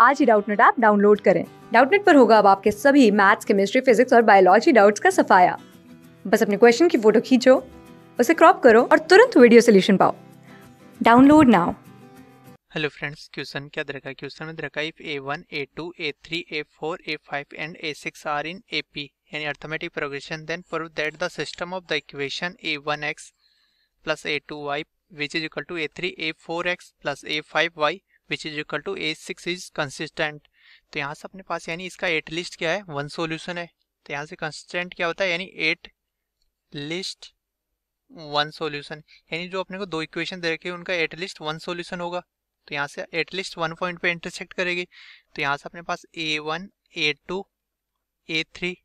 आज ही Doubtnut app download करें डाउटनेट पर होगा अब आपके सभी मैथ्स केमिस्ट्री फिजिक्स और बायोलॉजी डाउट्स का सफाया बस अपने क्वेश्चन की फोटो खींचो उसे क्रॉप करो और तुरंत वीडियो सोल्यूशन पाओ download now hello friends question क्या दे रखा है क्वेश्चन में दे रखा है if a one a two a three a four a five and a six are in A P यानी arithmetic progression then prove that the system of the equation a one x plus a two y which is equal to a three a four x plus a five y which is equal to a six is consistent तो यहाँ से अपने पास यानी इसका at least क्या है one solution है तो यहाँ से कंसिस्टेंट क्या होता है यानी एट लिस्ट वन सोल्यूशन यानी जो अपने को दो इक्वेशन दे रखे उनका एट लिस्ट वन सोल्यूशन होगा तो यहाँ से एट लिस्ट वन पॉइंट पे इंटरसेक्ट करेगी तो यहाँ से अपने पास a one a two a three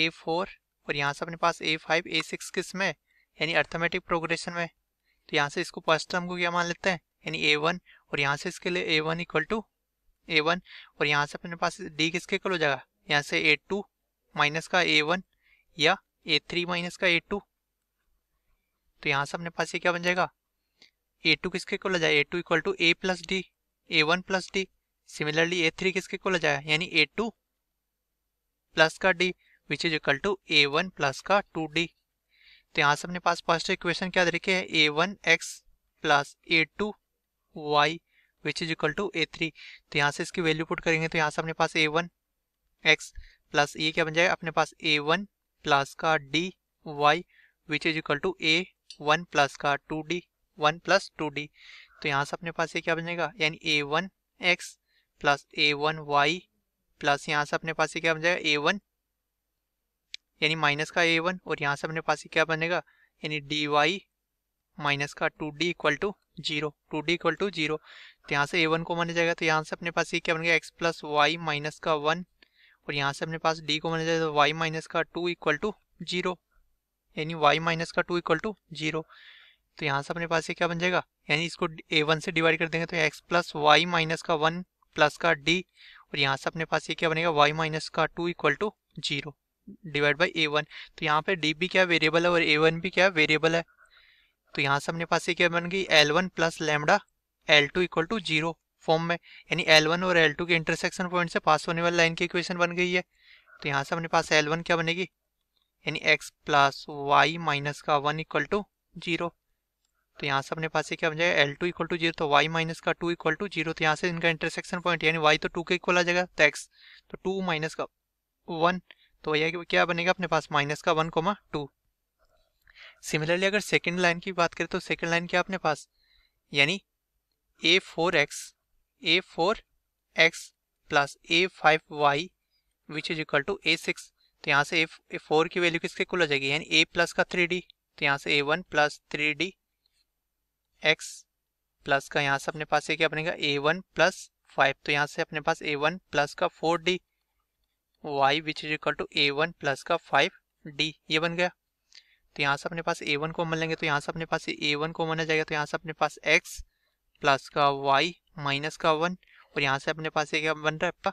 a four और यहाँ से अपने पास ए फाइव ए सिक्स किस में यानी अर्थमेटिक प्रोग्रेशन में तो यहाँ से इसको फर्स्ट टर्म को क्या मान लेते हैं यानी ए वन और यहाँ से इसके लिए a one equal to a one और यहाँ से अपने पास डी किसके इक्वल हो जाएगा यहाँ से ए टू माइनस का ए वन या ए थ्री माइनस का ए टू तो यहाँ से अपने पास ये क्या बन जाएगा ए टू किसके इक्वल हो जाए a two equal to a plus d a one plus d similarly a three किसके इक्वल हो जाए यानी ए टू प्लस का d which is equal to a one plus का टू डी तो यहाँ से अपने पास फर्स्ट इक्वेशन क्या तरीके है a one x plus a two y which is equal to a three तो यहाँ से इसकी वैल्यू पुट करेंगे तो यहाँ से अपने पास ए वन एक्स प्लस ये क्या बन जाएगा अपने पास ए वन प्लस का d y which is equal to a one plus का two d one plus two d तो यहाँ से अपने पास ये क्या बन जाएगा यानी a one x plus a one y plus यहाँ से अपने पास ये क्या बन जाएगा ए वन यानी माइनस का ए वन और यहाँ से अपने पास ये क्या बनेगा यानी डी वाई माइनस का two d equal to zero two d equal to zero तो यहाँ से ए वन को माना जाएगा तो यहाँ से अपने पास ये क्या बन गया एक्स प्लस वाई माइनस का वन और यहाँ से अपने पास d को माना जाएगा तो वाई माइनस का टू इक्वल टू जीरो यानी वाई माइनस का टू इक्वल टू जीरो तो यहाँ से अपने पास ये क्या बन जाएगा यानी इसको ए वन से डिवाइड कर देंगे तो एक्स प्लस वाई माइनस का वन प्लस का d और यहाँ से अपने पास ये क्या बनेगा वाई माइनस का two equal to zero divide by a one तो यहाँ पे डी भी क्या वेरिएबल है और ए वन भी क्या वेरिएबल है तो यहाँ से अपने पास ये क्या बन गई L one plus lambda L two equal to zero form में यानी एल वन और एल टू के इंटरसेक्शन पॉइंट से पास होने वाली लाइन की इक्वेशन बन गई है तो यहाँ से अपने पास एल वन क्या बनेगी यानी एक्स प्लस वाई माइनस का वन इक्वल टू जीरो तो यहाँ से अपने पास ये क्या बन जाएगा L two equal to zero तो वाई माइनस का टू इक्वल टू जीरो तो यहाँ से इनका इंटरसेक्शन पॉइंट यानी वाई तो टू के इक्वल आ जाएगा तो एक्स तो टू माइनस का वन तो यह क्या बनेगा अपने पास माइनस का वन कोमा टू सिमिलरली अगर सेकेंड लाइन की बात करें तो सेकेंड लाइन क्या अपने पास यानी a four x a four x plus a five y which is equal to a six तो यहाँ से ए फोर की वैल्यू किसके कुल आ जाएगी यानी ए प्लस का थ्री डी तो यहाँ से a one plus three d x plus का यहाँ से अपने पास ये क्या बनेगा ए वन प्लस फाइव तो यहाँ से अपने पास ए वन प्लस का four d y which is equal to a one plus का फाइव डी ये बन गया तो यहाँ से अपने पास ए वन कॉमन लेंगे तो यहाँ से अपने पास ए वन कॉमन आ जाएगा तो यहाँ से अपने पास एक्स प्लस का वाई माइनस का वन और यहाँ से अपने पास क्या बन रहा है आपका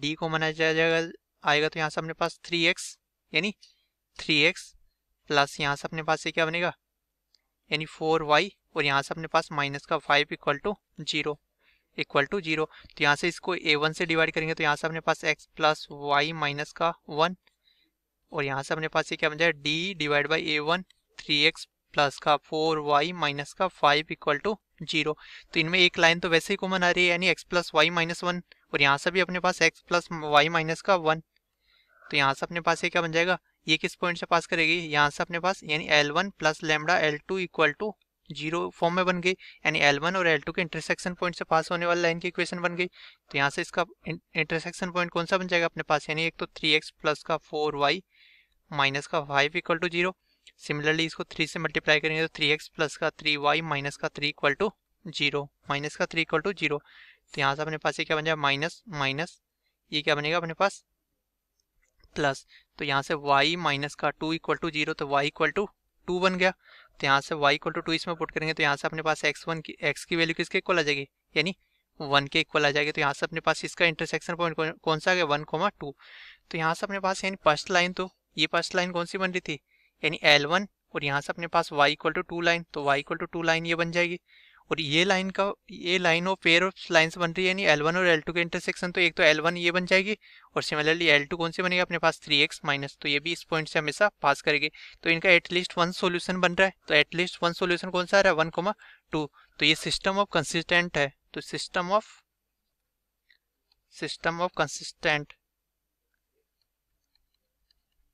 डी कॉमन आ जाएगा आएगा तो यहाँ से अपने पास थ्री एक्स यानी थ्री एक्स प्लस यहाँ से अपने पास ये क्या बनेगा यानी फोर वाई और यहाँ से अपने पास माइनस का five equal to zero equal to zero तो यहाँ से इसको ए वन से डिवाइड करेंगे तो यहाँ से अपने पास एक्स प्लस वाई माइनस का वन और यहाँ से अपने पास ये क्या बन जाए d divide by a one three x plus का फोर वाई माइनस का फाइव इक्वल टू जीरो तो इनमें एक लाइन तो वैसे ही कॉमन आ रही है यानी x plus y minus one और यहाँ से भी अपने पास एक्स प्लस वाई माइनस का वन तो यहाँ से अपने पास ये क्या बन जाएगा ये किस पॉइंट से पास करेगी यहाँ से अपने पास यानी L one plus lambda L two equal to zero form में बन गई यानी एल वन और एल टू के इंटरसेक्शन पॉइंट से पास होने वाली लाइन की इक्वेशन बन गई तो यहाँ से इसका इंटरसेक्शन पॉइंट कौन सा बन जाएगा अपने पास यानी एक तो थ्री एक्स प्लस का फोर वाई माइनस का five equal to zero similarly इसको थ्री से मल्टीप्लाई करेंगे तो थ्री एक्स प्लस का थ्री वाई माइनस का three equal to zero minus का थ्री इक्वल टू जीरो तो यहाँ से अपने पास ये क्या बन जाएगा माइनस माइनस ये क्या बनेगा अपने पास प्लस तो यहाँ से वाई माइनस का टू इक्वल टू जीरो तो वाई इक्वल टू टू बन गया तो यहाँ से वाई इक्वल टू टू इसमें पुट करेंगे तो यहाँ से अपने पास एक्स वन की एक्स की वैल्यू किसके इक्वल आ जाएगी यानी वन के इक्वल आ जाएगी तो यहाँ से अपने पास इसका इंटरसेक्शन पॉइंट कौन सा आ गया वन कोमा टू तो यहाँ से अपने पास यानी फर्स्ट लाइन तो ये फर्स्ट लाइन कौन सी बन रही थी यानी एल वन और यहाँ से अपने पास y equal to two line तो y equal to two line ये बन जाएगी और ये लाइन का ये लाइन और पेयर ऑफ लाइन्स बन रही है यानी एल वन और एल टू के इंटरसेक्शन तो एक तो एल वन ये बन जाएगी और सिमिलरली एल टू कौन सी बनेगी अपने पास थ्री एक्स माइनस तो ये भी इस पॉइंट से हमेशा पास करेगी तो इनका एटलीस्ट वन सोल्यूशन बन रहा है तो एटलीस्ट वन सोल्यूशन कौन सा रहा है वन कोमा टू तो ये सिस्टम ऑफ कंसिस्टेंट है तो system of system of consistent